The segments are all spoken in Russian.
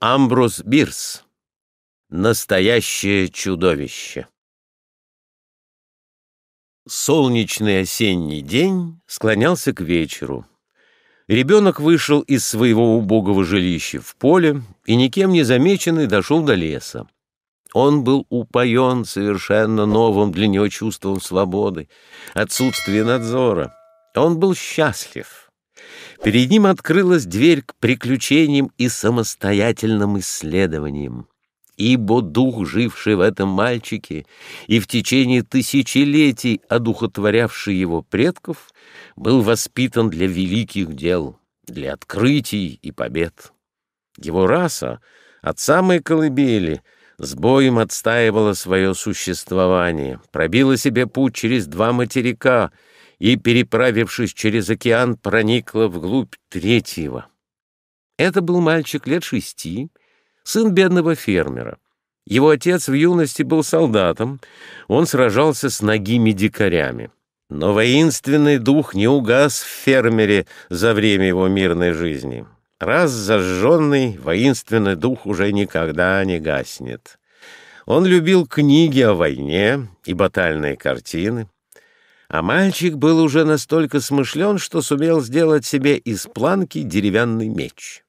Амбрус Бирс. Настоящее чудовище. Солнечный осенний день склонялся к вечеру. Ребенок вышел из своего убогого жилища в поле и никем не замеченный дошел до леса. Он был упоен совершенно новым для него чувством свободы, отсутствия надзора. Он был счастлив. Перед ним открылась дверь к приключениям и самостоятельным исследованиям. Ибо дух, живший в этом мальчике и в течение тысячелетий одухотворявший его предков, был воспитан для великих дел, для открытий и побед. Его раса от самой колыбели — с боем отстаивала свое существование, пробила себе путь через два материка — и, переправившись через океан, проникла вглубь третьего. Это был мальчик лет шести, сын бедного фермера. Его отец в юности был солдатом, он сражался с ногими дикарями. Но воинственный дух не угас в фермере за время его мирной жизни. Раз зажженный, воинственный дух уже никогда не гаснет. Он любил книги о войне и батальные картины. А мальчик был уже настолько смышлен, что сумел сделать себе из планки деревянный меч.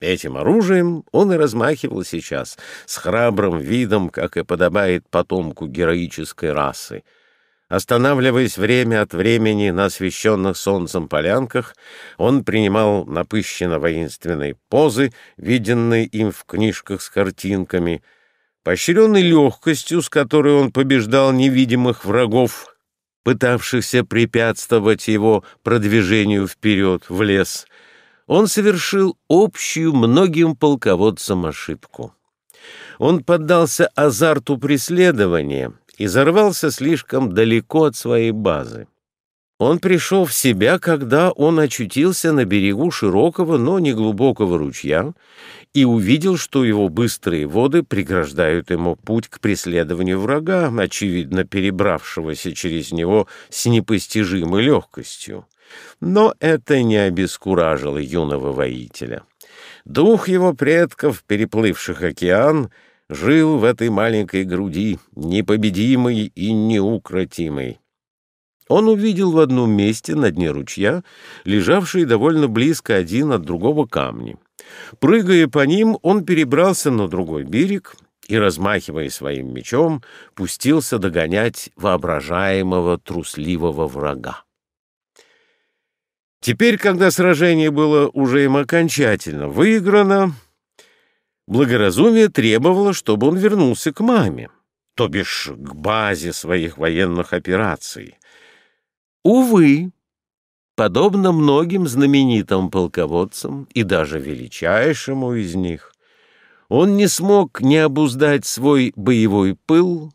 Этим оружием он и размахивал сейчас, с храбрым видом, как и подобает потомку героической расы. Останавливаясь время от времени на освещенных солнцем полянках, он принимал напыщенно воинственные позы, виденные им в книжках с картинками. Поощренный легкостью, с которой он побеждал невидимых врагов, пытавшихся препятствовать его продвижению вперед в лес, он совершил общую многим полководцам ошибку. Он поддался азарту преследования и зарвался слишком далеко от своей базы. Он пришел в себя, когда он очутился на берегу широкого, но неглубокого ручья и увидел, что его быстрые воды преграждают ему путь к преследованию врага, очевидно перебравшегося через него с непостижимой легкостью. Но это не обескуражило юного воителя. Дух его предков, переплывших океан, жил в этой маленькой груди, непобедимой и неукротимой. Он увидел в одном месте на дне ручья лежавшие довольно близко один от другого камни — Прыгая по ним, он перебрался на другой берег и, размахивая своим мечом, пустился догонять воображаемого трусливого врага. Теперь, когда сражение было уже им окончательно выиграно, благоразумие требовало, чтобы он вернулся к маме, то бишь к базе своих военных операций. Увы, подобно многим знаменитым полководцам и даже величайшему из них, он не смог не обуздать свой боевой пыл,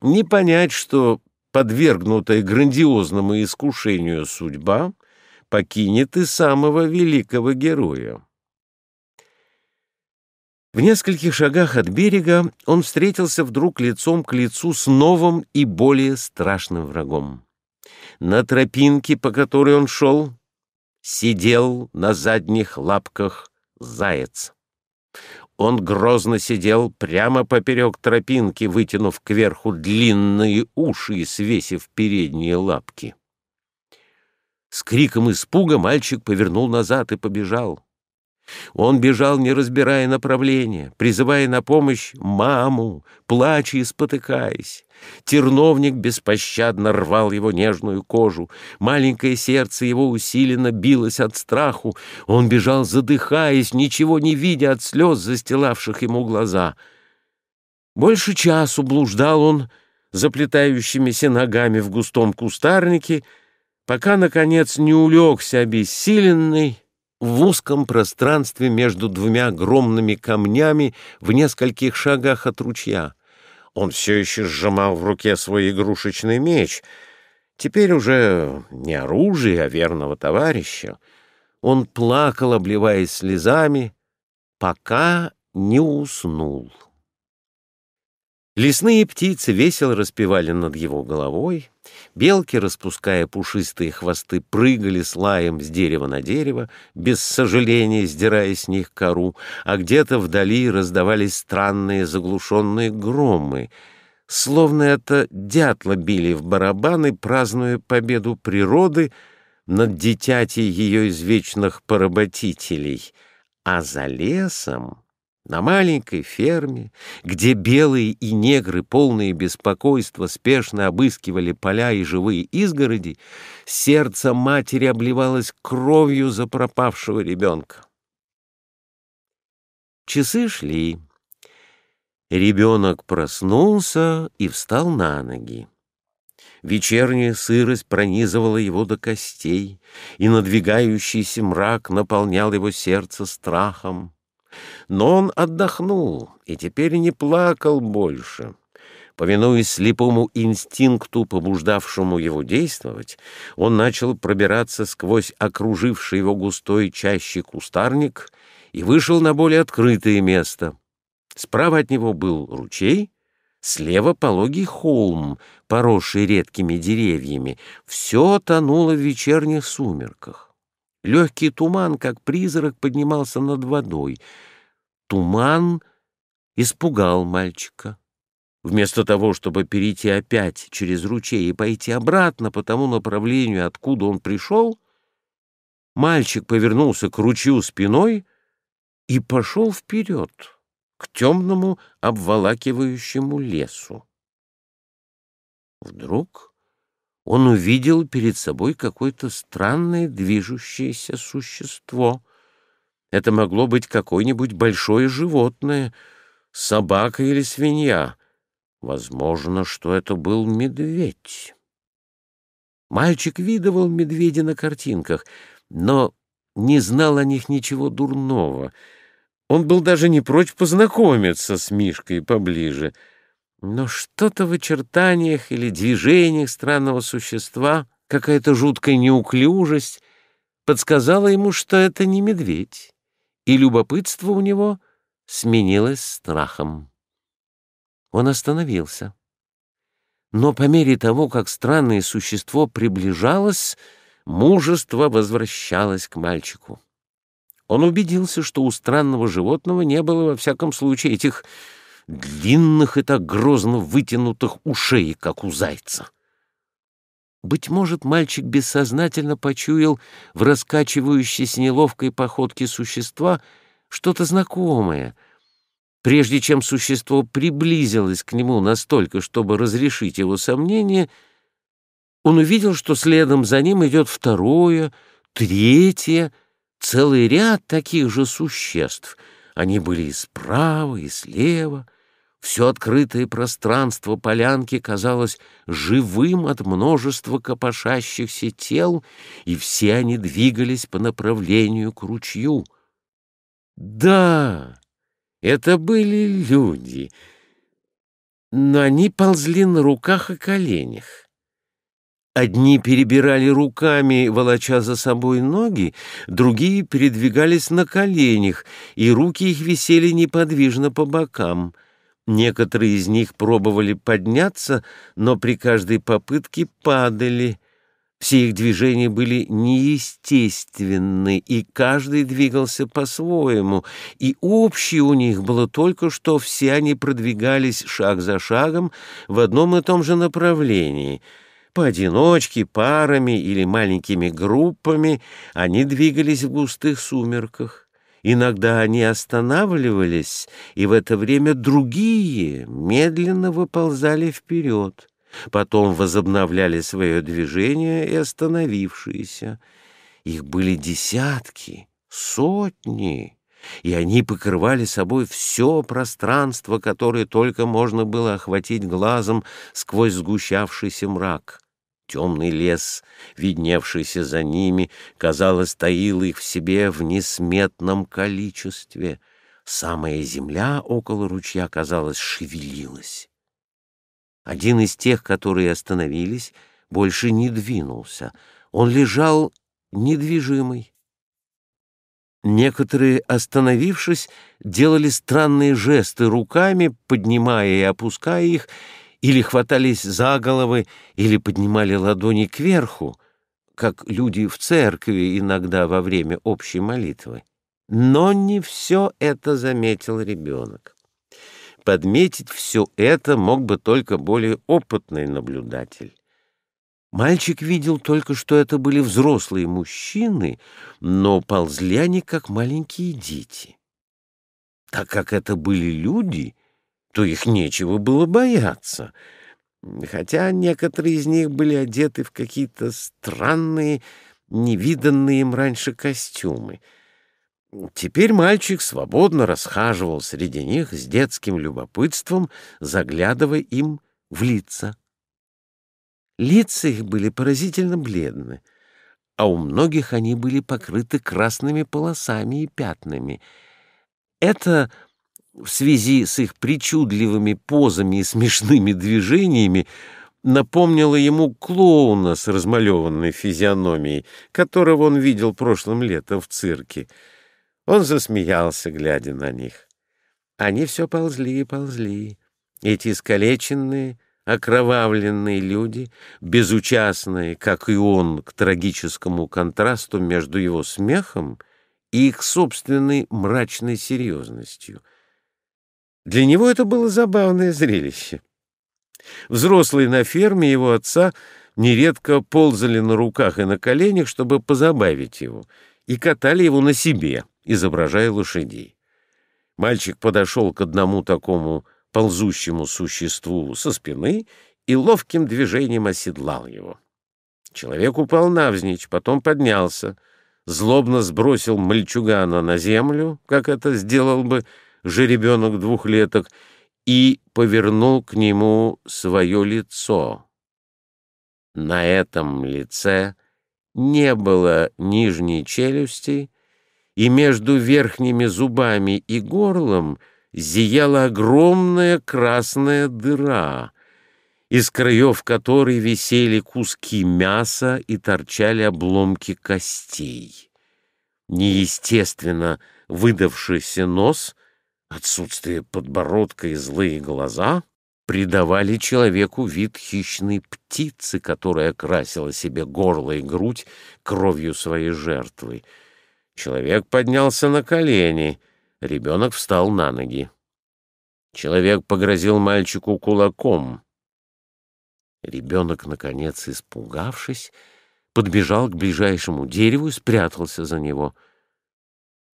не понять, что подвергнутая грандиозному искушению судьба покинет и самого великого героя. В нескольких шагах от берега он встретился вдруг лицом к лицу с новым и более страшным врагом. На тропинке, по которой он шел, сидел на задних лапках заяц. Он грозно сидел прямо поперек тропинки, вытянув кверху длинные уши и свесив передние лапки. С криком испуга мальчик повернул назад и побежал. Он бежал, не разбирая направления, призывая на помощь маму, плача и спотыкаясь. Терновник беспощадно рвал его нежную кожу. Маленькое сердце его усиленно билось от страху. Он бежал, задыхаясь, ничего не видя от слез, застилавших ему глаза. Больше часу блуждал он заплетающимися ногами в густом кустарнике, пока, наконец, не улегся обессиленный, в узком пространстве между двумя огромными камнями в нескольких шагах от ручья. Он все еще сжимал в руке свой игрушечный меч. Теперь уже не оружие, а верного товарища. Он плакал, обливаясь слезами, пока не уснул. Лесные птицы весело распевали над его головой, белки, распуская пушистые хвосты, прыгали с лаем с дерева на дерево, без сожаления сдирая с них кору, а где-то вдали раздавались странные заглушенные громы, словно это дятла били в барабаны, празднуя победу природы над дитятей ее извечных поработителей. А за лесом на маленькой ферме, где белые и негры, полные беспокойства, спешно обыскивали поля и живые изгороди, сердце матери обливалось кровью за пропавшего ребенка. Часы шли. Ребенок проснулся и встал на ноги. Вечерняя сырость пронизывала его до костей, и надвигающийся мрак наполнял его сердце страхом но он отдохнул и теперь не плакал больше. Повинуясь слепому инстинкту, побуждавшему его действовать, он начал пробираться сквозь окруживший его густой чащий кустарник и вышел на более открытое место. Справа от него был ручей, слева пологий холм, поросший редкими деревьями. Все тонуло в вечерних сумерках. Легкий туман, как призрак, поднимался над водой — туман испугал мальчика. Вместо того, чтобы перейти опять через ручей и пойти обратно по тому направлению, откуда он пришел, мальчик повернулся к ручью спиной и пошел вперед, к темному обволакивающему лесу. Вдруг он увидел перед собой какое-то странное движущееся существо, это могло быть какое-нибудь большое животное, собака или свинья. Возможно, что это был медведь. Мальчик видывал медведя на картинках, но не знал о них ничего дурного. Он был даже не прочь познакомиться с Мишкой поближе. Но что-то в очертаниях или движениях странного существа, какая-то жуткая неуклюжесть, подсказала ему, что это не медведь и любопытство у него сменилось страхом. Он остановился. Но по мере того, как странное существо приближалось, мужество возвращалось к мальчику. Он убедился, что у странного животного не было, во всяком случае, этих длинных и так грозно вытянутых ушей, как у зайца. Быть может, мальчик бессознательно почуял в раскачивающейся неловкой походке существа что-то знакомое, прежде чем существо приблизилось к нему настолько, чтобы разрешить его сомнения, он увидел, что следом за ним идет второе, третье, целый ряд таких же существ. Они были и справа, и слева — все открытое пространство полянки казалось живым от множества копошащихся тел, и все они двигались по направлению к ручью. Да, это были люди, но они ползли на руках и коленях. Одни перебирали руками, волоча за собой ноги, другие передвигались на коленях, и руки их висели неподвижно по бокам — Некоторые из них пробовали подняться, но при каждой попытке падали. Все их движения были неестественны, и каждый двигался по-своему, и общее у них было только, что все они продвигались шаг за шагом в одном и том же направлении — Поодиночке, парами или маленькими группами они двигались в густых сумерках. Иногда они останавливались, и в это время другие медленно выползали вперед. Потом возобновляли свое движение и остановившиеся. Их были десятки, сотни и они покрывали собой все пространство, которое только можно было охватить глазом сквозь сгущавшийся мрак. Темный лес, видневшийся за ними, казалось, таил их в себе в несметном количестве. Самая земля около ручья, казалось, шевелилась. Один из тех, которые остановились, больше не двинулся. Он лежал недвижимый. Некоторые, остановившись, делали странные жесты руками, поднимая и опуская их, или хватались за головы, или поднимали ладони кверху, как люди в церкви иногда во время общей молитвы. Но не все это заметил ребенок. Подметить все это мог бы только более опытный наблюдатель. Мальчик видел только, что это были взрослые мужчины, но ползли они, как маленькие дети. Так как это были люди, то их нечего было бояться. Хотя некоторые из них были одеты в какие-то странные, невиданные им раньше костюмы. Теперь мальчик свободно расхаживал среди них с детским любопытством, заглядывая им в лица. Лица их были поразительно бледны, а у многих они были покрыты красными полосами и пятнами. Это в связи с их причудливыми позами и смешными движениями напомнила ему клоуна с размалеванной физиономией, которого он видел прошлым летом в цирке. Он засмеялся, глядя на них. Они все ползли и ползли. Эти искалеченные, окровавленные люди, безучастные, как и он, к трагическому контрасту между его смехом и их собственной мрачной серьезностью — для него это было забавное зрелище. Взрослые на ферме его отца нередко ползали на руках и на коленях, чтобы позабавить его, и катали его на себе, изображая лошадей. Мальчик подошел к одному такому ползущему существу со спины и ловким движением оседлал его. Человек упал навзничь, потом поднялся, злобно сбросил мальчугана на землю, как это сделал бы жеребенок двухлеток, и повернул к нему свое лицо. На этом лице не было нижней челюсти, и между верхними зубами и горлом зияла огромная красная дыра, из краев которой висели куски мяса и торчали обломки костей. Неестественно выдавшийся нос Отсутствие подбородка и злые глаза придавали человеку вид хищной птицы, которая красила себе горло и грудь кровью своей жертвы. Человек поднялся на колени, ребенок встал на ноги. Человек погрозил мальчику кулаком. Ребенок, наконец, испугавшись, подбежал к ближайшему дереву и спрятался за него —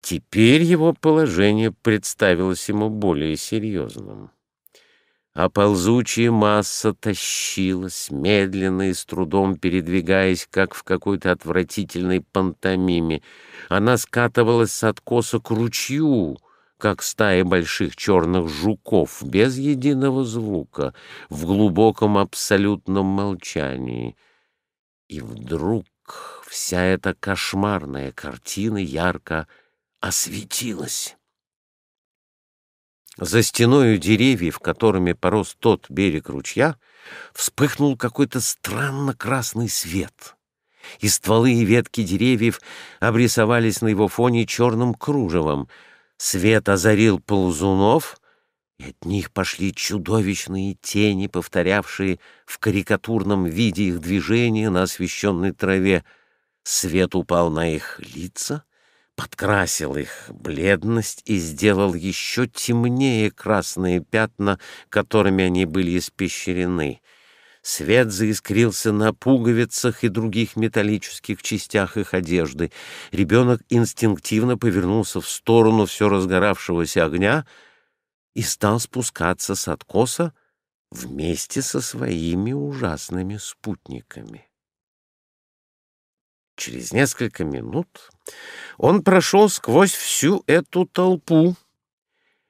Теперь его положение представилось ему более серьезным. А ползучая масса тащилась, медленно и с трудом передвигаясь, как в какой-то отвратительной пантомиме. Она скатывалась с откоса к ручью, как стая больших черных жуков, без единого звука, в глубоком абсолютном молчании. И вдруг вся эта кошмарная картина ярко осветилось За стеною деревьев, которыми порос тот берег ручья, вспыхнул какой-то странно красный свет, и стволы и ветки деревьев обрисовались на его фоне черным кружевом. Свет озарил ползунов, и от них пошли чудовищные тени, повторявшие в карикатурном виде их движения на освещенной траве. Свет упал на их лица — подкрасил их бледность и сделал еще темнее красные пятна, которыми они были испещрены. Свет заискрился на пуговицах и других металлических частях их одежды. Ребенок инстинктивно повернулся в сторону все разгоравшегося огня и стал спускаться с откоса вместе со своими ужасными спутниками. Через несколько минут он прошел сквозь всю эту толпу.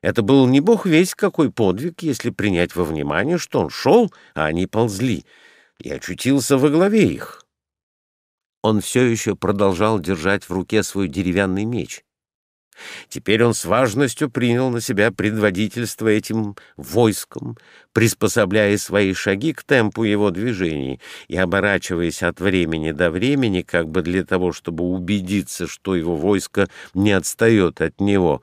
Это был не бог весь какой подвиг, если принять во внимание, что он шел, а они ползли, и очутился во главе их. Он все еще продолжал держать в руке свой деревянный меч. Теперь он с важностью принял на себя предводительство этим войском, приспособляя свои шаги к темпу его движений и оборачиваясь от времени до времени, как бы для того, чтобы убедиться, что его войско не отстает от него.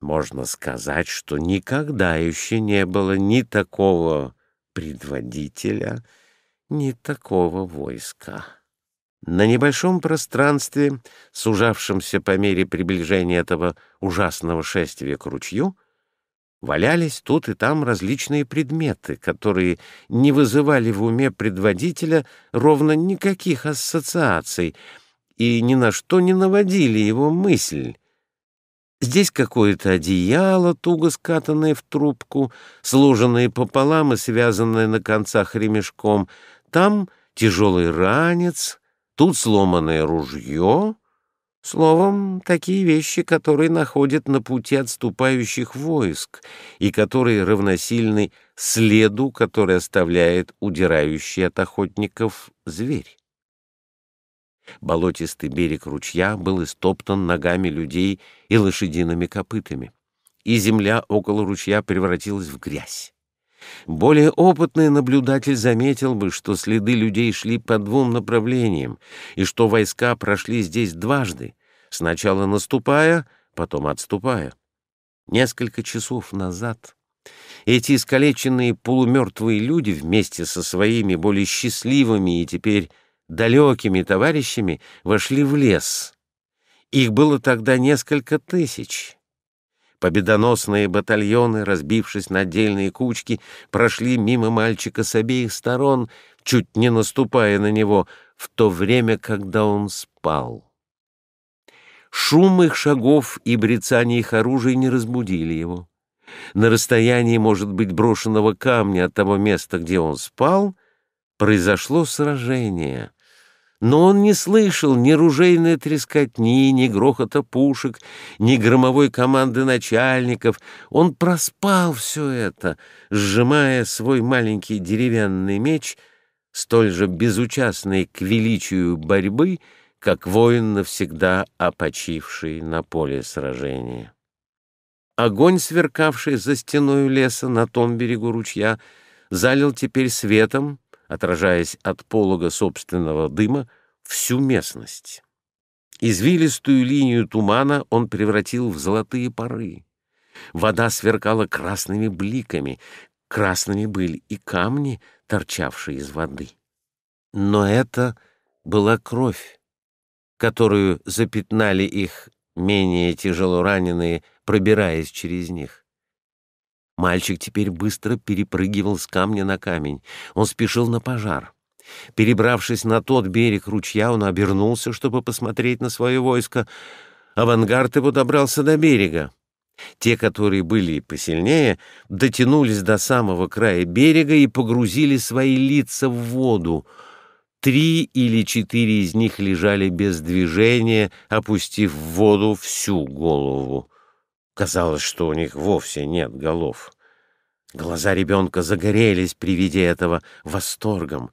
Можно сказать, что никогда еще не было ни такого предводителя, ни такого войска. На небольшом пространстве, сужавшемся по мере приближения этого ужасного шествия к ручью, валялись тут и там различные предметы, которые не вызывали в уме предводителя ровно никаких ассоциаций и ни на что не наводили его мысль. Здесь какое-то одеяло, туго скатанное в трубку, сложенное пополам и связанное на концах ремешком, там тяжелый ранец — тут сломанное ружье. Словом, такие вещи, которые находят на пути отступающих войск и которые равносильны следу, который оставляет удирающий от охотников зверь. Болотистый берег ручья был истоптан ногами людей и лошадиными копытами, и земля около ручья превратилась в грязь. Более опытный наблюдатель заметил бы, что следы людей шли по двум направлениям, и что войска прошли здесь дважды, сначала наступая, потом отступая. Несколько часов назад эти искалеченные полумертвые люди вместе со своими более счастливыми и теперь далекими товарищами вошли в лес. Их было тогда несколько тысяч. Победоносные батальоны, разбившись на отдельные кучки, прошли мимо мальчика с обеих сторон, чуть не наступая на него, в то время, когда он спал. Шум их шагов и брецание их оружия не разбудили его. На расстоянии, может быть, брошенного камня от того места, где он спал, произошло сражение — но он не слышал ни ружейной трескотни, ни грохота пушек, ни громовой команды начальников. Он проспал все это, сжимая свой маленький деревянный меч, столь же безучастный к величию борьбы, как воин навсегда опочивший на поле сражения. Огонь, сверкавший за стеной леса на том берегу ручья, залил теперь светом, отражаясь от полога собственного дыма, всю местность. Извилистую линию тумана он превратил в золотые пары. Вода сверкала красными бликами, красными были и камни, торчавшие из воды. Но это была кровь, которую запятнали их менее тяжело раненые, пробираясь через них. Мальчик теперь быстро перепрыгивал с камня на камень. Он спешил на пожар. Перебравшись на тот берег ручья, он обернулся, чтобы посмотреть на свое войско. Авангард его добрался до берега. Те, которые были посильнее, дотянулись до самого края берега и погрузили свои лица в воду. Три или четыре из них лежали без движения, опустив в воду всю голову. Казалось, что у них вовсе нет голов. Глаза ребенка загорелись при виде этого восторгом.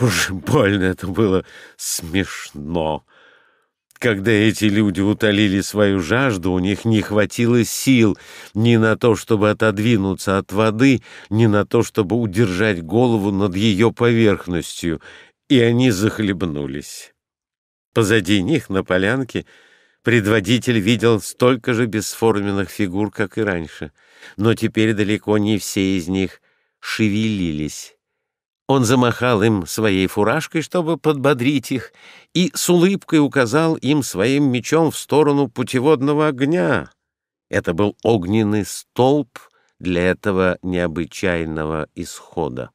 Уж больно это было смешно. Когда эти люди утолили свою жажду, у них не хватило сил ни на то, чтобы отодвинуться от воды, ни на то, чтобы удержать голову над ее поверхностью, и они захлебнулись. Позади них на полянке — Предводитель видел столько же бесформенных фигур, как и раньше, но теперь далеко не все из них шевелились. Он замахал им своей фуражкой, чтобы подбодрить их, и с улыбкой указал им своим мечом в сторону путеводного огня. Это был огненный столб для этого необычайного исхода.